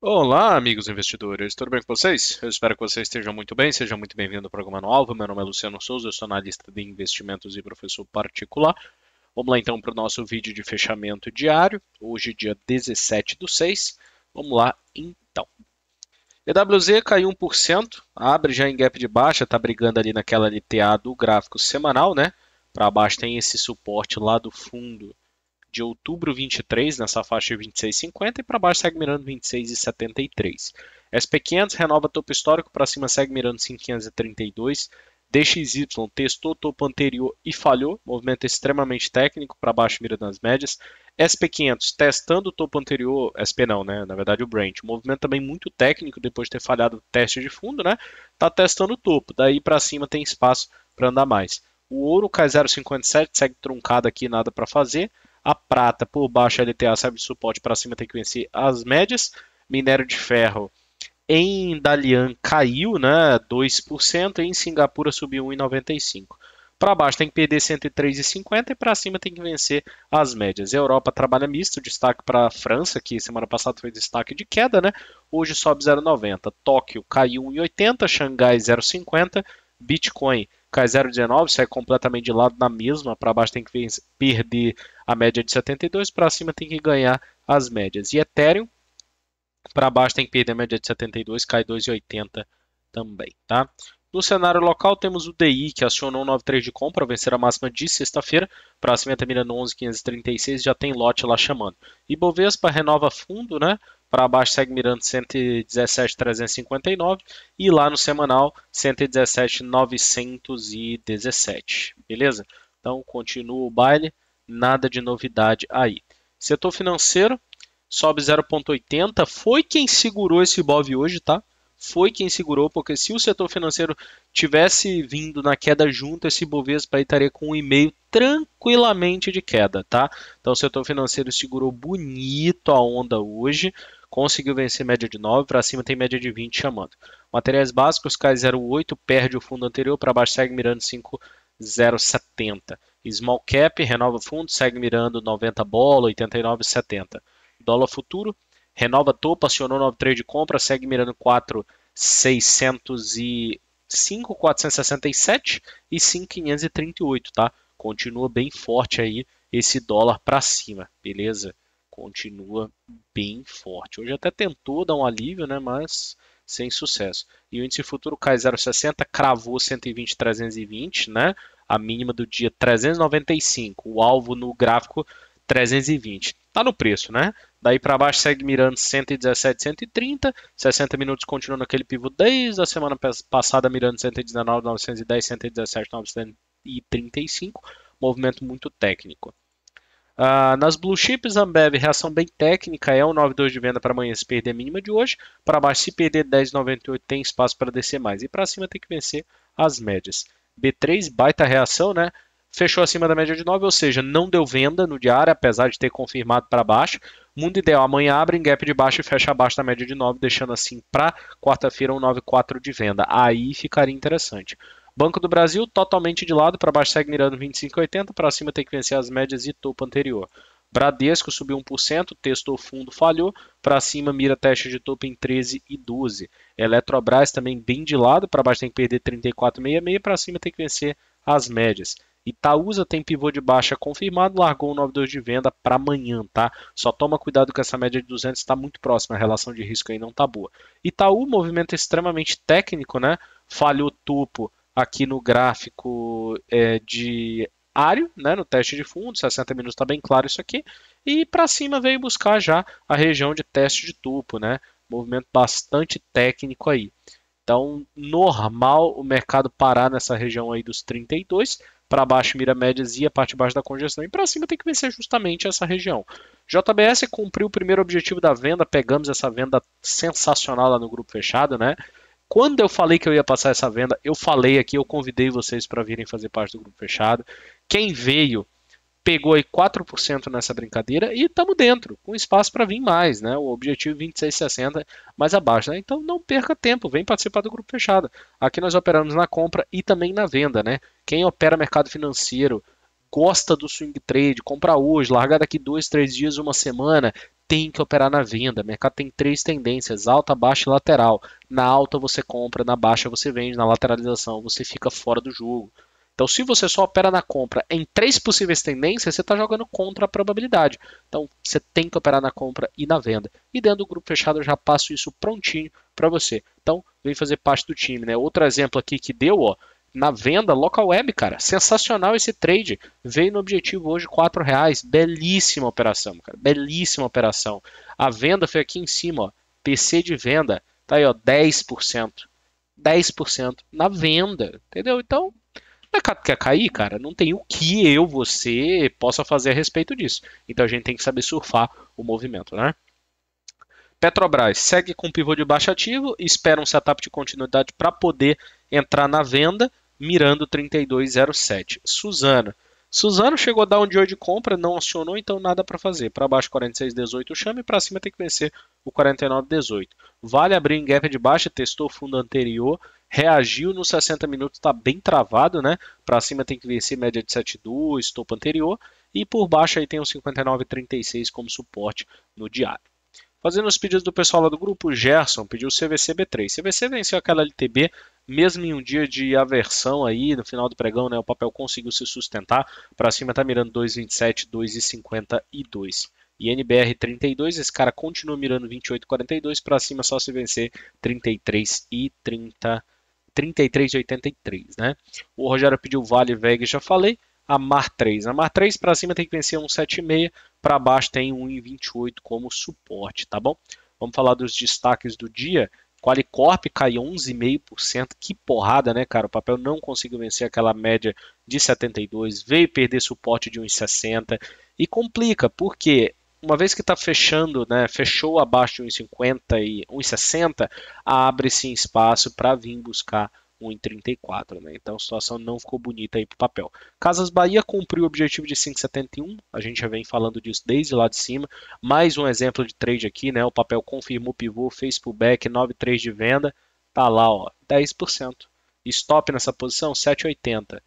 Olá, amigos investidores, tudo bem com vocês? Eu espero que vocês estejam muito bem, seja muito bem-vindo ao programa novo. Meu nome é Luciano Souza, eu sou analista de investimentos e professor particular. Vamos lá então para o nosso vídeo de fechamento diário, hoje dia 17 do 6. Vamos lá então. EWZ caiu 1%, abre já em gap de baixa, está brigando ali naquela LTA do gráfico semanal, né? Para baixo tem esse suporte lá do fundo de outubro 23 nessa faixa de 26,50 e para baixo segue mirando 26,73. SP500 renova topo histórico, para cima segue mirando 532. DXY testou topo anterior e falhou, movimento extremamente técnico, para baixo mira nas médias. SP500 testando o topo anterior, SP não, né? Na verdade o branch, movimento também muito técnico depois de ter falhado o teste de fundo, né? Tá testando o topo, daí para cima tem espaço para andar mais. O ouro cai 0,57, segue truncado aqui, nada para fazer. A prata por baixo LTA serve de suporte, para cima tem que vencer as médias. Minério de ferro em Dalian caiu, né, 2%, e em Singapura subiu 1,95%. Para baixo tem que perder 103,50 e para cima tem que vencer as médias. Europa trabalha misto, destaque para a França, que semana passada foi destaque de queda, né? Hoje sobe 0,90. Tóquio caiu 1,80, Xangai 0,50, Bitcoin cai 0,19, sai completamente de lado na mesma, para baixo tem que perder a média de 72, para cima tem que ganhar as médias. E Ethereum, para baixo tem que perder a média de 72, cai 2,80 também, tá? No cenário local, temos o DI, que acionou 93 de compra, vencer a máxima de sexta-feira. Para cima está mirando 11.536, já tem lote lá chamando. Ibovespa renova fundo, né? para baixo segue mirando 117,359 e lá no semanal 117,917, beleza? Então continua o baile, nada de novidade aí. Setor financeiro sobe 0,80, foi quem segurou esse BOV hoje, tá? Foi quem segurou, porque se o setor financeiro tivesse vindo na queda junto, esse Bovespa estaria com 1,5 tranquilamente de queda, tá? Então o setor financeiro segurou bonito a onda hoje conseguiu vencer média de 9, para cima tem média de 20 chamando. Materiais básicos cai 0,8, perde o fundo anterior, para baixo segue mirando 5,070. Small cap, renova fundo, segue mirando 90 bola, 89,70. Dólar futuro, renova topo, acionou 9,3 de compra, segue mirando 4,605, 467 e 5,538, tá? Continua bem forte aí esse dólar para cima, beleza? continua bem forte. Hoje até tentou dar um alívio, né, mas sem sucesso. E o índice futuro cai 0,60, cravou 120, 320, né? A mínima do dia 395, o alvo no gráfico 320. Tá no preço, né? Daí para baixo segue mirando 117, 130, 60 minutos continuando aquele pivô desde a semana passada mirando 119, 910, 117, 935, movimento muito técnico. Uh, nas blue chips, Ambev, reação bem técnica, é um 9,2 de venda para amanhã se perder a mínima de hoje. Para baixo, se perder 10,98, tem espaço para descer mais. E para cima tem que vencer as médias. B3, baita reação, né? Fechou acima da média de 9, ou seja, não deu venda no diário, apesar de ter confirmado para baixo. Mundo ideal, amanhã abre em gap de baixo e fecha abaixo da média de 9, deixando assim para quarta-feira um 9,4 de venda. Aí ficaria interessante. Banco do Brasil totalmente de lado, para baixo segue mirando 25,80, para cima tem que vencer as médias e topo anterior. Bradesco subiu 1%, testou fundo, falhou, para cima mira teste de topo em 13 e 12. Eletrobras também bem de lado, para baixo tem que perder 34,66, para cima tem que vencer as médias. Itaúsa tem pivô de baixa confirmado, largou o 92 de venda para amanhã, tá? Só toma cuidado que essa média de 200 está muito próxima, a relação de risco aí não está boa. Itaú, movimento extremamente técnico, né? Falhou topo, aqui no gráfico é, de área, né, no teste de fundo, 60 minutos está bem claro isso aqui, e para cima veio buscar já a região de teste de topo, né, movimento bastante técnico aí. Então, normal o mercado parar nessa região aí dos 32, para baixo mira médias e a parte de baixo da congestão, e para cima tem que vencer justamente essa região. JBS cumpriu o primeiro objetivo da venda, pegamos essa venda sensacional lá no grupo fechado, né? Quando eu falei que eu ia passar essa venda, eu falei aqui, eu convidei vocês para virem fazer parte do grupo fechado. Quem veio pegou aí 4% nessa brincadeira e estamos dentro, com espaço para vir mais, né? O objetivo 2660 mais abaixo, né? Então não perca tempo, vem participar do grupo fechado. Aqui nós operamos na compra e também na venda, né? Quem opera mercado financeiro gosta do swing trade, compra hoje, larga daqui dois, três dias, uma semana, tem que operar na venda. O mercado tem três tendências: alta, baixa e lateral. Na alta você compra, na baixa você vende, na lateralização você fica fora do jogo. Então, se você só opera na compra em três possíveis tendências, você está jogando contra a probabilidade. Então, você tem que operar na compra e na venda. E dentro do grupo fechado eu já passo isso prontinho para você. Então, vem fazer parte do time. Né? Outro exemplo aqui que deu, ó, na venda local web, cara. Sensacional esse trade. Veio no objetivo hoje R$ reais. Belíssima operação, cara. Belíssima operação. A venda foi aqui em cima, ó. PC de venda, tá aí, ó, 10%. 10% na venda, entendeu? Então, o mercado é quer cair, cara, não tem o que eu, você, possa fazer a respeito disso. Então a gente tem que saber surfar o movimento, né? Petrobras segue com pivô de baixo ativo, espera um setup de continuidade para poder entrar na venda. Mirando 3207. Suzano. Suzano chegou a dar um de de compra, não acionou, então nada para fazer. Para baixo 46,18 chame. para cima tem que vencer o 49,18. Vale abrir em gap de baixa, testou o fundo anterior, reagiu nos 60 minutos, está bem travado, né? Para cima tem que vencer média de 7,2, topo anterior. E por baixo aí tem o 59,36 como suporte no diário. Fazendo os pedidos do pessoal lá do grupo, Gerson pediu CVC B3. CVC venceu aquela LTB, mesmo em um dia de aversão aí, no final do pregão, né, o papel conseguiu se sustentar. Para cima está mirando 2,27, 2,52. E NBR 32, esse cara continua mirando 28,42, para cima só se vencer 33 33,83, né? O Rogério pediu Vale Veg, já falei a Mar 3. A Mar 3 para cima tem que vencer 1,76, para baixo tem 1,28 como suporte, tá bom? Vamos falar dos destaques do dia. Qualicorp caiu 11,5%. Que porrada, né, cara? O papel não conseguiu vencer aquela média de 72, veio perder suporte de 1,60 e complica, porque uma vez que está fechando, né, fechou abaixo de 1,50 e 1,60, abre-se espaço para vir buscar 1,34, né? Então a situação não ficou bonita aí para o papel. Casas Bahia cumpriu o objetivo de 5,71, a gente já vem falando disso desde lá de cima. Mais um exemplo de trade aqui, né? O papel confirmou pivô, fez pullback, 9,3 de venda, tá lá, ó, 10%. Stop nessa posição, 7,80.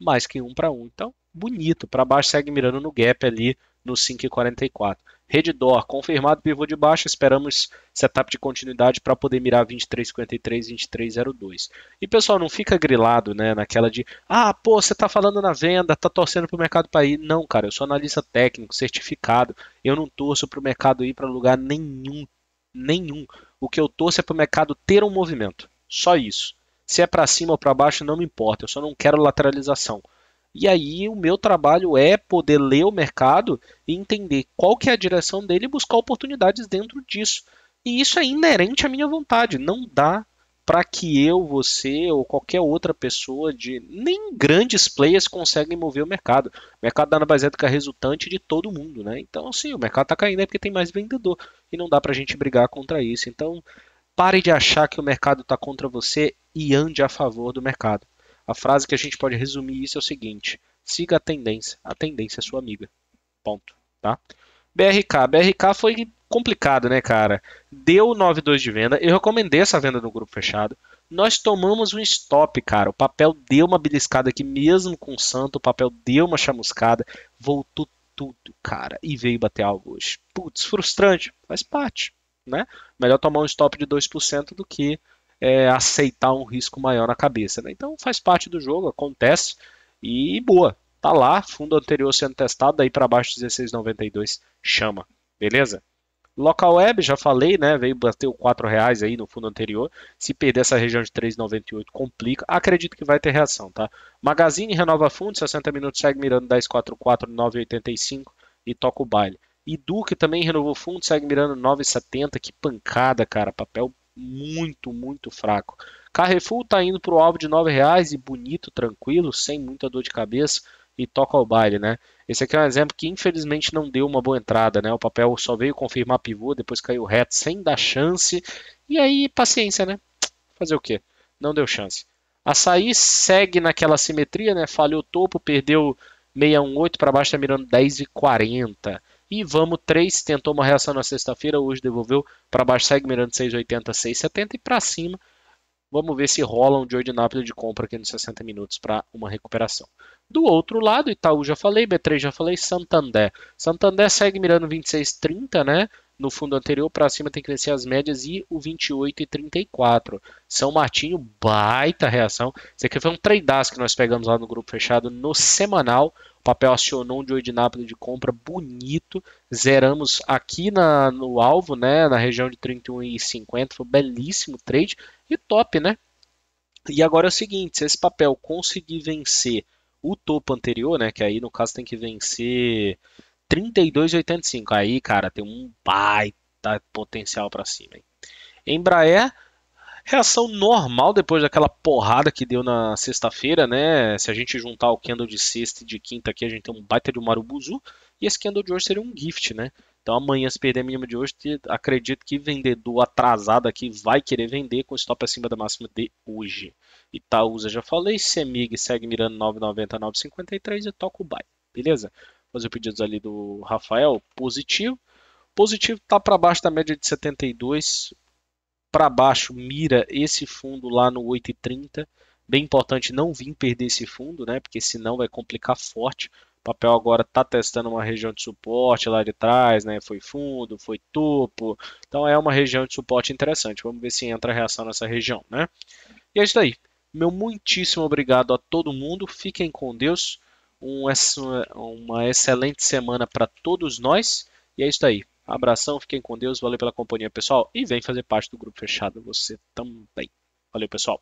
Mais que 1 para 1. Então, bonito. Para baixo segue mirando no gap ali no 5,44. Redditor, confirmado pivô de baixa, esperamos setup de continuidade para poder mirar 2353, 2302. E pessoal, não fica grilado, né, naquela de, ah, pô, você tá falando na venda, tá torcendo pro mercado para ir. Não, cara, eu sou analista técnico, certificado. Eu não torço pro mercado ir para lugar nenhum, nenhum. O que eu torço é pro mercado ter um movimento. Só isso. Se é para cima ou para baixo, não me importa. Eu só não quero lateralização. E aí o meu trabalho é poder ler o mercado e entender qual que é a direção dele e buscar oportunidades dentro disso. E isso é inerente à minha vontade. Não dá para que eu, você ou qualquer outra pessoa de nem grandes players conseguem mover o mercado. O mercado da Anabazética é resultante de todo mundo, né? Então, assim, o mercado está caindo é porque tem mais vendedor e não dá para a gente brigar contra isso. Então, pare de achar que o mercado está contra você e ande a favor do mercado. A frase que a gente pode resumir isso é o seguinte: siga a tendência, a tendência é sua amiga. Ponto, tá? BRK, BRK foi complicado, né, cara? Deu 9,2 de venda. Eu recomendei essa venda no grupo fechado. Nós tomamos um stop, cara. O papel deu uma beliscada aqui, mesmo com o Santo. O papel deu uma chamuscada. Voltou tudo, cara. E veio bater algo hoje. Putz, frustrante. Faz parte, né? Melhor tomar um stop de 2% do que é, aceitar um risco maior na cabeça. Né? Então faz parte do jogo, acontece e boa. Tá lá, fundo anterior sendo testado, daí para baixo 16,92 chama, beleza? Local Web, já falei, né? Veio bater o 4 reais aí no fundo anterior. Se perder essa região de 3,98, complica. Acredito que vai ter reação, tá? Magazine renova fundo, 60 minutos segue mirando 10,44, 9,85 e toca o baile. E Duque também renovou fundo, segue mirando 9,70. Que pancada, cara. Papel muito, muito fraco. Carrefour está indo para o alvo de R$ reais e bonito, tranquilo, sem muita dor de cabeça e toca ao baile, né? Esse aqui é um exemplo que infelizmente não deu uma boa entrada, né? O papel só veio confirmar pivô, depois caiu reto sem dar chance. E aí, paciência, né? Fazer o quê? Não deu chance. Açaí segue naquela simetria, né? Falhou topo, perdeu 618 para baixo, está mirando 10 e 40. E vamos 3, tentou uma reação na sexta-feira, hoje devolveu para baixo, segue mirando 6,80, 6,70 e para cima. Vamos ver se rola um de ordinário de compra aqui nos 60 minutos para uma recuperação. Do outro lado, Itaú já falei, B3 já falei, Santander. Santander segue mirando 26,30, né? No fundo anterior, para cima tem que vencer as médias e o 28 e 34. São Martinho, baita reação. Isso aqui foi um trade que nós pegamos lá no grupo fechado no semanal. O papel acionou um de Napoli de compra bonito. Zeramos aqui na, no alvo, né? Na região de 31,50. Foi um belíssimo trade e top, né? E agora é o seguinte: se esse papel conseguir vencer o topo anterior, né? Que aí no caso tem que vencer 32,85. Aí, cara, tem um baita potencial para cima. Hein? Embraer Reação normal depois daquela porrada que deu na sexta-feira, né? Se a gente juntar o candle de sexta e de quinta aqui, a gente tem um baita de um Marubuzu. E esse candle de hoje seria um gift, né? Então amanhã, se perder a mínima de hoje, acredito que vendedor atrasado aqui vai querer vender com stop acima da máxima de hoje. Itaúsa já falei, Semig segue mirando 9,90, e toca o buy, beleza? Fazer pedidos ali do Rafael, positivo. Positivo está para baixo da média de 72, para baixo mira esse fundo lá no 8,30. Bem importante não vir perder esse fundo, né? Porque senão vai complicar forte. O papel agora está testando uma região de suporte lá de trás, né? Foi fundo, foi topo. Então é uma região de suporte interessante. Vamos ver se entra a reação nessa região, né? E é isso aí. Meu muitíssimo obrigado a todo mundo. Fiquem com Deus. Um, uma excelente semana para todos nós. E é isso aí. Abração, fiquem com Deus, valeu pela companhia, pessoal. E vem fazer parte do grupo fechado você também. Valeu, pessoal.